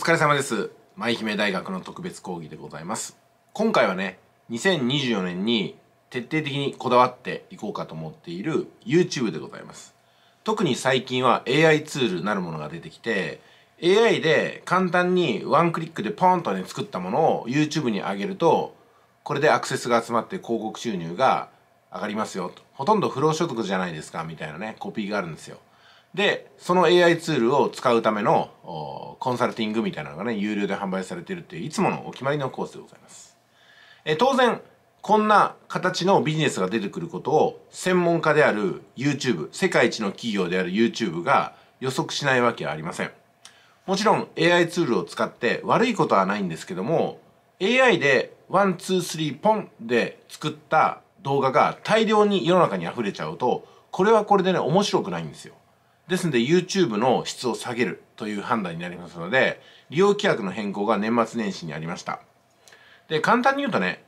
疲れ様です。舞姫大学の特別講義でございます。今回はね、2024年に徹底的にこだわっていこうかと思っている YouTube でございます。特に最近は AI ツールなるものが出てきて、AI で簡単にワンクリックでポンとね作ったものを YouTube に上げると、これでアクセスが集まって広告収入が上がりますよと。ほとんど不労所得じゃないですかみたいなね、コピーがあるんですよ。でその AI ツールを使うためのコンサルティングみたいなのがね有料で販売されてるっていういつものお決まりのコースでございます、え当然こんな形のビジネスが出てくることを専門家である YouTube 世界一の企業である YouTube が予測しないわけはありませんもちろん AI ツールを使って悪いことはないんですけども AI でワンツースリーポンで作った動画が大量に世の中に溢れちゃうとこれはこれでね面白くないんですよですので YouTube の質を下げるという判断になりますので、利用規約の変更が年末年始にありました。で、簡単に言うとね、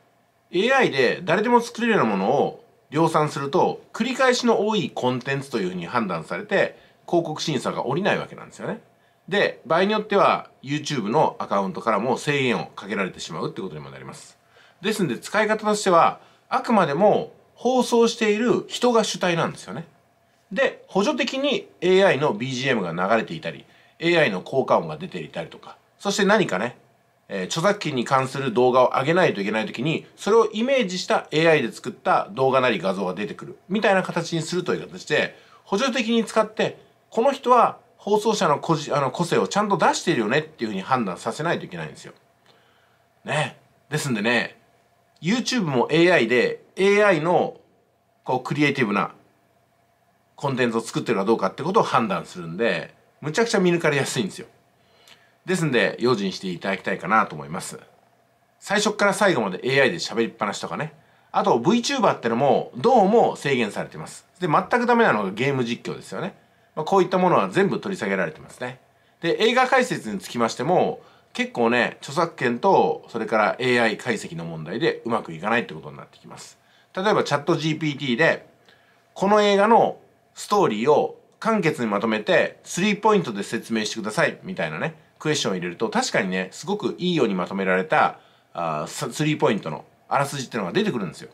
AI で誰でも作れるようなものを量産すると、繰り返しの多いコンテンツというふうに判断されて、広告審査が下りないわけなんですよね。で、場合によっては YouTube のアカウントからも制限をかけられてしまうってことにもなります。ですので使い方としては、あくまでも放送している人が主体なんですよね。で補助的に AI の BGM が流れていたり AI の効果音が出ていたりとかそして何かね、えー、著作権に関する動画を上げないといけない時にそれをイメージした AI で作った動画なり画像が出てくるみたいな形にするという形で補助的に使ってこの人は放送者の個あの個性をちゃんと出しているよねっていうふうに判断させないといけないんですよ。ね。ですんでね YouTube も AI で AI のこうクリエイティブなコンテンツを作ってるかどうかってことを判断するんでむちゃくちゃ見抜かれやすいんですよですんで用心していただきたいかなと思います最初から最後まで AI で喋りっぱなしとかねあと VTuber ってのもどうも制限されてますで全くダメなのがゲーム実況ですよね、まあ、こういったものは全部取り下げられてますねで映画解説につきましても結構ね著作権とそれから AI 解析の問題でうまくいかないってことになってきます例えばチャット GPT でこの映画のストーリーを簡潔にまとめて3ポイントで説明してくださいみたいなねクエスチョンを入れると確かにねすごくいいようにまとめられたあ3ポイントのあらすじっていうのが出てくるんですよ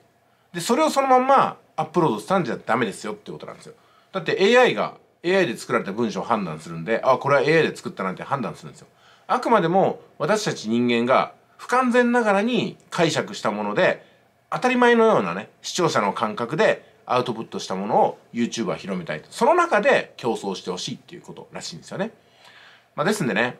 でそれをそのまんまアップロードしたんじゃダメですよってことなんですよだって AI が AI で作られた文章を判断するんであこれは AI で作ったなんて判断するんですよあくまでも私たち人間が不完全ながらに解釈したもので当たり前のようなね視聴者の感覚でアウトプットしたものを YouTube は広めたいと。その中で競争してほしいっていうことらしいんですよね。まあ、ですんでね、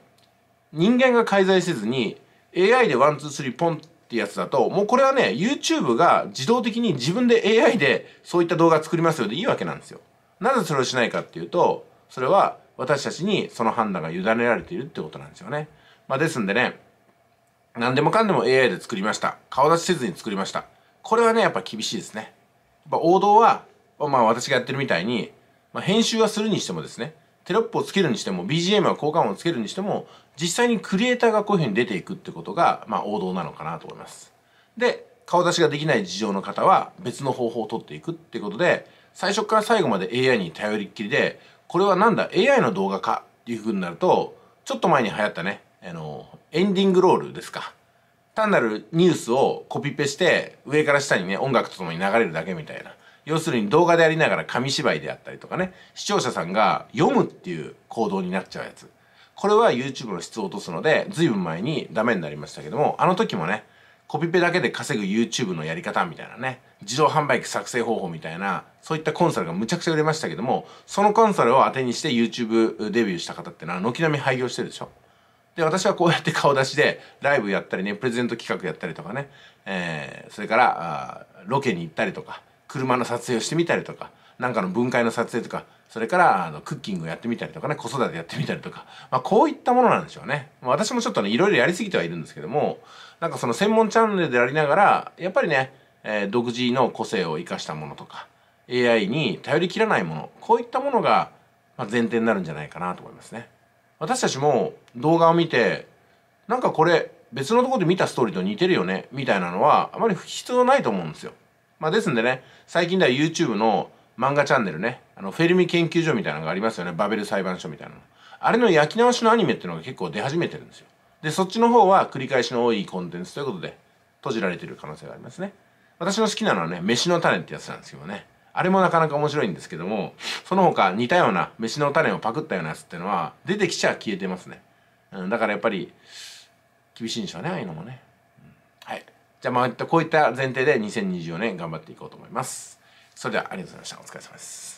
人間が介在せずに AI でワン、ツー、スリー、ポンってやつだと、もうこれはね、YouTube が自動的に自分で AI でそういった動画作りますよでいいわけなんですよ。なぜそれをしないかっていうと、それは私たちにその判断が委ねられているってことなんですよね。まあ、ですんでね、何でもかんでも AI で作りました。顔出しせずに作りました。これはね、やっぱ厳しいですね。まあ、王道は、まあ、私がやってるみたいに、まあ、編集はするにしてもですねテロップをつけるにしても BGM は効果音をつけるにしても実際にクリエイターがこういうふうに出ていくってことが、まあ、王道なのかなと思いますで顔出しができない事情の方は別の方法を取っていくってことで最初から最後まで AI に頼りっきりでこれはなんだ AI の動画かっていうふうになるとちょっと前に流行ったねあのエンディングロールですか単なるニュースをコピペして上から下にね音楽とともに流れるだけみたいな要するに動画でありながら紙芝居であったりとかね視聴者さんが読むっていう行動になっちゃうやつこれは YouTube の質を落とすので随分前にダメになりましたけどもあの時もねコピペだけで稼ぐ YouTube のやり方みたいなね自動販売機作成方法みたいなそういったコンサルがむちゃくちゃ売れましたけどもそのコンサルを当てにして YouTube デビューした方ってのは軒並み廃業してるでしょで私はこうやって顔出しでライブやったりねプレゼント企画やったりとかね、えー、それからロケに行ったりとか車の撮影をしてみたりとかなんかの分解の撮影とかそれからあのクッキングやってみたりとかね子育てやってみたりとか、まあ、こういったものなんでしょうね、まあ、私もちょっとねいろいろやりすぎてはいるんですけどもなんかその専門チャンネルでありながらやっぱりね、えー、独自の個性を生かしたものとか AI に頼りきらないものこういったものが前提になるんじゃないかなと思いますね。私たちも動画を見てなんかこれ別のとこで見たストーリーと似てるよねみたいなのはあまり必要ないと思うんですよ。まあ、ですんでね最近では YouTube の漫画チャンネルねあのフェルミ研究所みたいなのがありますよねバベル裁判所みたいなの。あれの焼き直しのアニメっていうのが結構出始めてるんですよ。でそっちの方は繰り返しの多いコンテンツということで閉じられてる可能性がありますね。私の好きなのはね飯の種ってやつなんですけどね。あれもなかなか面白いんですけどもその他似たような飯の種をパクったようなやつってのは出てきちゃ消えてますね、うん、だからやっぱり厳しいんでしょうねああいうのもね、はいじゃあまあこういった前提で2024年頑張っていこうと思いますそれではありがとうございましたお疲れ様です